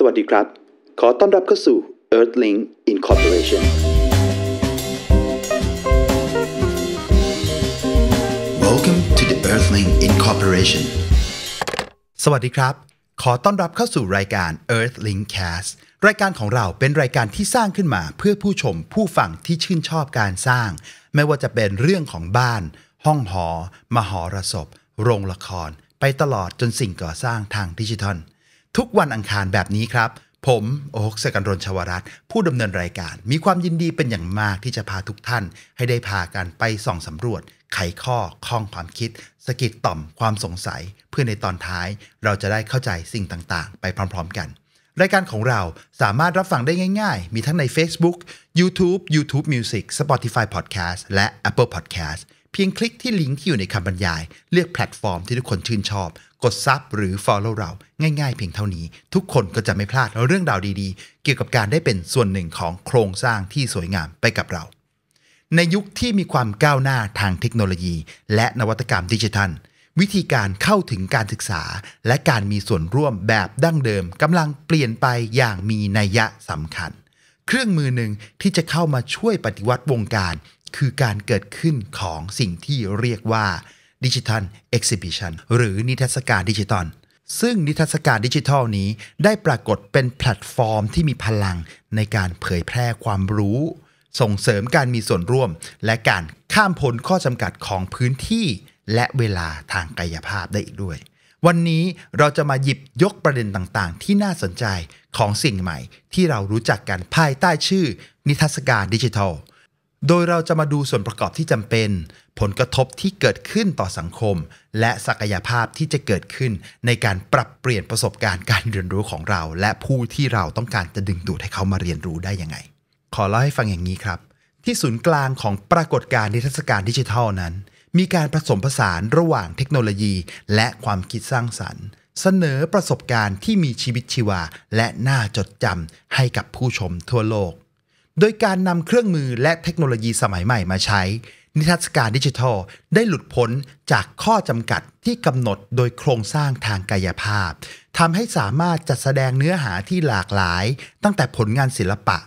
สวัสดีครับ ขอต้อนรับเข้าสู่ Earthlink Incorporation Welcome the Earthling Incorporation to สวัสดีครับ ขอต้อนรับเข้าสู่รายการ Earthlink Cast รายการของเราเป็นรายการที่สร้างขึ้นมาเพื่อผู้ชมผู้ฟังที่ชื่นชอบการสร้าง ไม่ว่าจะเป็นเรื่องของบ้าน ห้องหอ มหรสพโรงละคร ไปตลอดจนสิ่งก่อสร้างทางดิจิทัลทุกวันอังคารแบบนี้ครับ ผม โอ๊คสกันรนชวรัตผู้ดำเนินรายการ มีความยินดีเป็นอย่างมากที่จะพาทุกท่าน ให้ได้พากันไปส่องสำรวจ ไขข้อ ข้องความคิด สกิดต่อมความสงสัย เพื่อในตอนท้าย เราจะได้เข้าใจสิ่งต่างๆ ไปพร้อม ๆกัน รายการของเราสามารถรับฟังได้ง่าย ๆ มีทั้งใน Facebook, YouTube, YouTube Music, Spotify Podcast และ Apple Podcast เพียงคลิกที่ลิงก์ที่อยู่ในคำบรรยายเลือกแพลตฟอร์มที่ทุกคนชื่นชอบกดซับหรือ Follow เราง่าย ๆ เพียงเท่านี้ ทุกคนก็จะไม่พลาดเรื่องราวดีๆ เกี่ยวกับการได้เป็นส่วนหนึ่งของโครงสร้างที่สวยงามไปกับเรา ในยุคที่มีความก้าวหน้าทางเทคโนโลยีและนวัตกรรมดิจิทัล วิธีการเข้าถึงการศึกษา และการมีส่วนร่วมแบบดั้งเดิมกำลังเปลี่ยนไปอย่างมีนัยยะสำคัญ เครื่องมือหนึ่งที่จะเข้ามาช่วยปฏิวัติวงการ คือการเกิดขึ้นของสิ่งที่เรียกว่าดิจิทัลเอ็กซิบิชันหรือนิทรรศการดิจิทัลซึ่งนิทรรศการดิจิทัลนี้ได้ปรากฏเป็นแพลตฟอร์มที่มีพลังในการเผยแพร่ความรู้ ส่งเสริมการมีส่วนร่วม และการข้ามพ้นข้อจำกัดของพื้นที่และเวลาทางกายภาพได้อีกด้วย วันนี้เราจะมาหยิบยกประเด็นต่างๆ ที่น่าสนใจของสิ่งใหม่ ที่เรารู้จักกันภายใต้ชื่อ นิทรรศการดิจิทัลโดยเราจะมาดูส่วนประกอบที่จำเป็น ผลกระทบที่เกิดขึ้นต่อสังคม และศักยภาพที่จะเกิดขึ้น ในการปรับเปลี่ยนประสบการณ์การเรียนรู้ของเรา และผู้ที่เราต้องการจะดึงดูดให้เขามาเรียนรู้ได้ยังไง ขอเล่าให้ฟังอย่างนี้ครับ ที่ศูนย์กลางของปรากฏการณ์นิทรรศการดิจิทัลนั้น มีการผสมผสานระหว่างเทคโนโลยีและความคิดสร้างสรรค์ เสนอประสบการณ์ที่มีชีวิตชีวาและน่าจดจำให้กับผู้ชมทั่วโลกโดยการนำเครื่องมือและเทคโนโลยีสมัยใหม่มาใช้ นิทรรศการดิจิทัลได้หลุดพ้นจากข้อจำกัดที่กำหนดโดยโครงสร้างทางกายภาพ ทำให้สามารถจัดแสดงเนื้อหาที่หลากหลายตั้งแต่ผลงานศิลปะ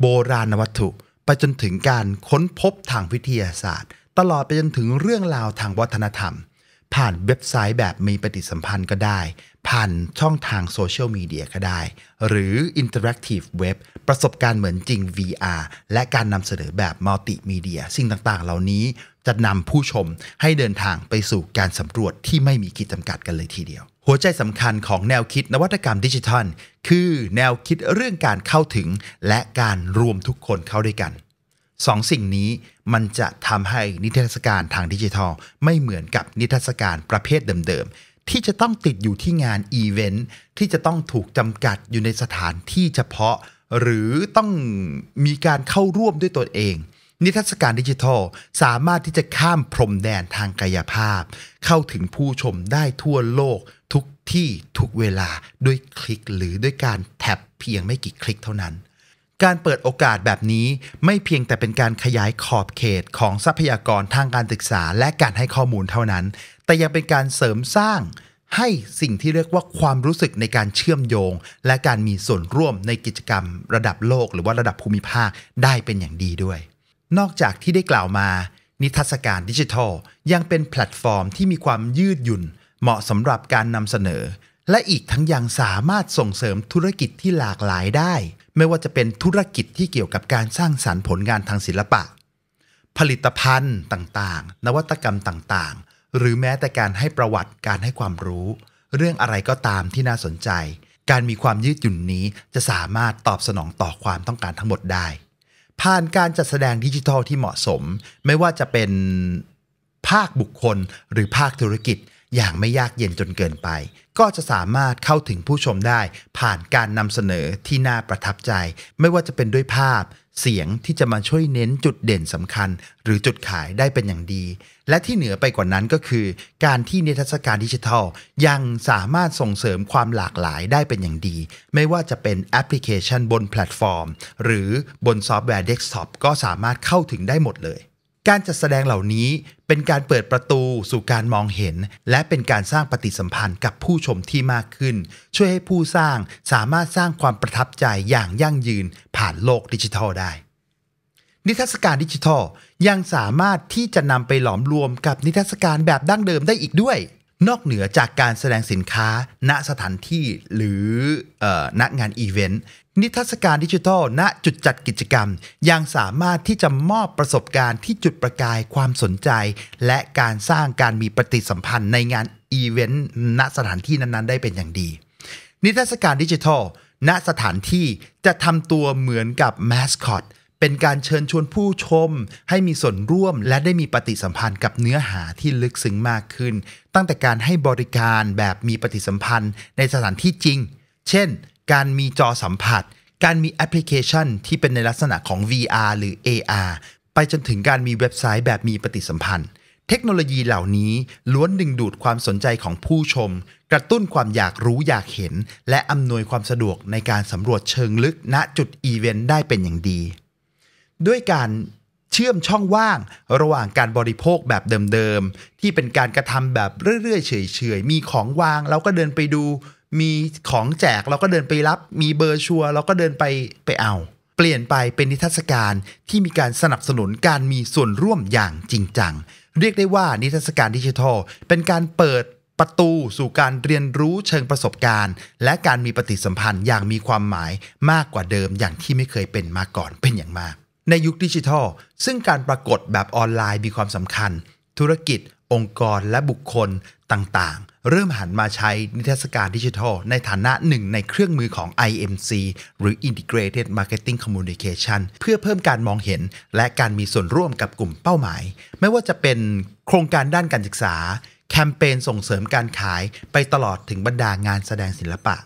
โบราณวัตถุ ไปจนถึงการค้นพบทางวิทยาศาสตร์ ตลอดไปจนถึงเรื่องราวทางวัฒนธรรมผ่านเว็บไซต์แบบมีปฏิสัมพันธ์ก็ได้ ผ่านช่องทางโซเชียลมีเดียก็ได้ หรืออินเทอร์แอคทีฟเว็บประสบการณ์เหมือนจริง VR และการนำเสนอแบบมัลติมีเดีย สิ่งต่าง ๆ เหล่านี้จะนำผู้ชมให้เดินทางไปสู่การสำรวจที่ไม่มีขีดจำกัดกันเลยทีเดียว หัวใจสำคัญของแนวคิดนวัตกรรมดิจิทัลคือแนวคิดเรื่องการเข้าถึงและการรวมทุกคนเข้าด้วยกันสองสิ่งนี้มันจะทำให้นิทรรศการทางดิจิทัลไม่เหมือนกับนิทรรศการประเภทเดิมๆ ที่จะต้องติดอยู่ที่งานอีเวนท์ที่จะต้องถูกจำกัดอยู่ในสถานที่เฉพาะ หรือต้องมีการเข้าร่วมด้วยตนเอง นิทรรศการดิจิทัล สามารถที่จะข้ามพรมแดนทางกายภาพ เข้าถึงผู้ชมได้ทั่วโลก ทุกที่ ทุกเวลาด้วยคลิกหรือด้วยการแท็บเพียงไม่กี่คลิกเท่านั้นการเปิดโอกาสแบบนี้ไม่เพียงแต่เป็นการขยายขอบเขตของทรัพยากรทางการศึกษาและการให้ข้อมูลเท่านั้น แต่ยังเป็นการเสริมสร้างให้สิ่งที่เรียกว่าความรู้สึกในการเชื่อมโยงและการมีส่วนร่วมในกิจกรรมระดับโลกหรือว่าระดับภูมิภาคได้เป็นอย่างดีด้วย นอกจากที่ได้กล่าวมา นิทรรศการดิจิทัลยังเป็นแพลตฟอร์มที่มีความยืดหยุ่น เหมาะสำหรับการนำเสนอ และอีกทั้งยังสามารถส่งเสริมธุรกิจที่หลากหลายได้ไม่ว่าจะเป็นธุรกิจที่เกี่ยวกับการสร้างสารรค์ผลงานทางศิลปะ ผลิตภัณฑ์ต่างๆ นวัตกรรมต่างๆ หรือแม้แต่การให้ประวัติ การให้ความรู้ เรื่องอะไรก็ตามที่น่าสนใจ การมีความยืดหยุ่นนี้จะสามารถตอบสนองต่อความต้องการทั้งหมดได้ ผ่านการจัดแสดงดิจิทัลที่เหมาะสม ไม่ว่าจะเป็นภาคบุคคลหรือภาคธุรกิจอย่างไม่ยากเย็นจนเกินไปก็จะสามารถเข้าถึงผู้ชมได้ผ่านการนำเสนอที่น่าประทับใจ ไม่ว่าจะเป็นด้วยภาพเสียงที่จะมาช่วยเน้นจุดเด่นสำคัญ หรือจุดขายได้เป็นอย่างดี และที่เหนือไปกว่านั้นก็คือการที่นิทรรศการดิจิทัลยังสามารถส่งเสริมความหลากหลายได้เป็นอย่างดี ไม่ว่าจะเป็นแอปพลิเคชันบนแพลตฟอร์มหรือบนซอฟต์แวร์เดสก์ท็อปก็สามารถเข้าถึงได้หมดเลยการจัดแสดงเหล่านี้เป็นการเปิดประตูสู่การมองเห็น และเป็นการสร้างปฏิสัมพันธ์กับผู้ชมที่มากขึ้น ช่วยให้ผู้สร้างสามารถสร้างความประทับใจอย่างยั่งยืนผ่านโลกดิจิทัลได้ นิทรรศการดิจิทัลยังสามารถที่จะนำไปหลอมรวมกับนิทรรศการแบบดั้งเดิมได้อีกด้วย นอกเหนือจากการแสดงสินค้า ณสถานที่หรืออณงานอีเวนต์นิทรรศการดิจิทัลณจุดจัดกิจกรรม ยังสามารถที่จะมอบประสบการณ์ที่จุดประกายความสนใจ และการสร้างการมีปฏิสัมพันธ์ในงานอีเวนต์ณสถานที่นั้น ๆ ได้เป็นอย่างดี นิทรรศการดิจิทัล ณสถานที่จะทำตัวเหมือนกับแมสคอตเป็นการเชิญชวนผู้ชม ให้มีส่วนร่วม และได้มีปฏิสัมพันธ์กับเนื้อหาที่ลึกซึ้งมากขึ้น ตั้งแต่การให้บริการแบบมีปฏิสัมพันธ์ ในสถานที่จริง เช่นการมีจอสัมผัส การมีแอปพลิเคชันที่เป็นในลักษณะของ VR หรือ AR ไปจนถึงการมีเว็บไซต์แบบมีปฏิสัมพันธ์ เทคโนโลยีเหล่านี้ล้วนดึงดูดความสนใจของผู้ชม กระตุ้นความอยากรู้อยากเห็น และอำนวยความสะดวกในการสำรวจเชิงลึกณ จุดอีเวนต์ได้เป็นอย่างดี ด้วยการเชื่อมช่องว่าง ระหว่างการบริโภคแบบเดิมๆที่เป็นการกระทำแบบเรื่อยๆ เฉยๆ มีของวางเราก็เดินไปดูมีของแจกเราก็เดินไปรับมีเบอร์ชัวเราก็เดินไปไปเอา เปลี่ยนไปเป็นนิทรรศการที่มีการสนับสนุนการมีส่วนร่วมอย่างจริงจังเรียกได้ว่านิทรรศการดิจิทัล เป็นการเปิดประตูสู่การเรียนรู้เชิงประสบการณ์ และการมีปฏิสัมพันธ์อย่างมีความหมายมากกว่าเดิมอย่างที่ไม่เคยเป็นมาก่อนเป็นอย่างมาก ในยุคดิจิทัล ซึ่งการปรากฏแบบออนไลน์มีความสำคัญ ธุรกิจองค์กรและบุคคลต่างๆ เริ่มหันมาใช้นิทรรศการดิจิทัลในฐานะหนึ่งในเครื่องมือของ IMC หรือ Integrated Marketing Communication เพื่อเพิ่มการมองเห็นและการมีส่วนร่วมกับกลุ่มเป้าหมาย ไม่ว่าจะเป็นโครงการด้านการศึกษา แคมเปญส่งเสริมการขายไปตลอดถึงบรรดางานแสดงศิลปะ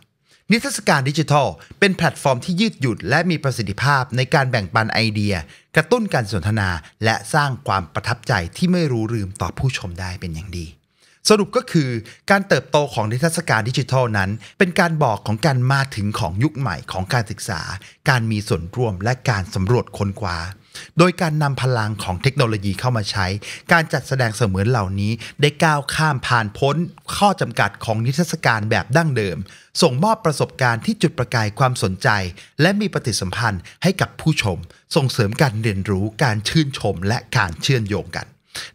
นิทรรศการดิจิทัลเป็นแพลตฟอร์มที่ยืดหยุ่นและมีประสิทธิภาพในการแบ่งปันไอเดีย กระตุ้นการสนทนา และสร้างความประทับใจที่ไม่รู้ลืมต่อผู้ชมได้เป็นอย่างดี สรุปก็คือการเติบโตของนิทรรศการดิจิทัลนั้น เป็นการบอกของการมาถึงของยุคใหม่ของการศึกษา การมีส่วนร่วมและการสำรวจค้นคว้าโดยการนำพลังของเทคโนโลยีเข้ามาใช้ การจัดแสดงเสมือนเหล่านี้ ได้ก้าวข้ามผ่านพ้น ข้อจำกัดของนิทรรศการแบบดั้งเดิม ส่งมอบประสบการณ์ที่จุดประกายความสนใจ และมีปฏิสัมพันธ์ให้กับผู้ชม ส่งเสริมการเรียนรู้ การชื่นชม และการเชื่อมโยงกัน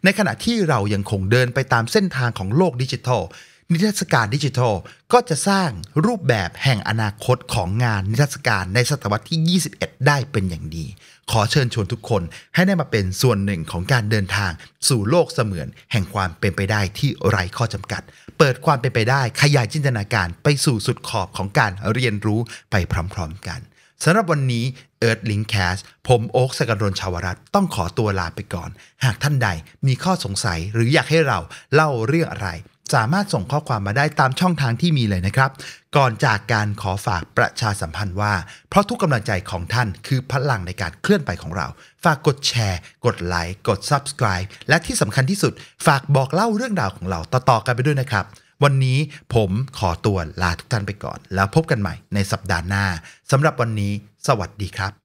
ในขณะที่เรายังคงเดินไปตามเส้นทางของโลกดิจิทัลนิทรรศการดิจิทัลก็จะสร้างรูปแบบแห่งอนาคตของงานนิทรรศการในศตวรรษที่ 21 ได้เป็นอย่างดี ขอเชิญชวนทุกคนให้ได้มาเป็นส่วนหนึ่งของการเดินทางสู่โลกเสมือน แห่งความเป็นไปได้ที่ไร้ข้อจำกัด เปิดความเป็นไปได้ขยายจินตนาการไปสู่สุดขอบของการเรียนรู้ไปพร้อมๆกัน สำหรับวันนี้ Earth Link Cast ผมโอ๊คสกันรนชาวรัตต้องขอตัวลาไปก่อน หากท่านใดมีข้อสงสัยหรืออยากให้เราเล่าเรื่องอะไรสามารถส่งข้อความมาได้ตามช่องทางที่มีเลยนะครับ ก่อนจากการขอฝากประชาสัมพันธ์ว่า เพราะทุกกำลังใจของท่านคือพลังในการเคลื่อนไปของเรา ฝากกดแชร์ กดไลค์กด Subscribe และที่สำคัญที่สุดฝากบอกเล่าเรื่องราวของเรา ต่อๆกันไปด้วยนะครับ วันนี้ผมขอตัวลาทุกท่านไปก่อน แล้วพบกันใหม่ ในสัปดาห์หน้าสำหรับวันนี้ สวัสดีครับ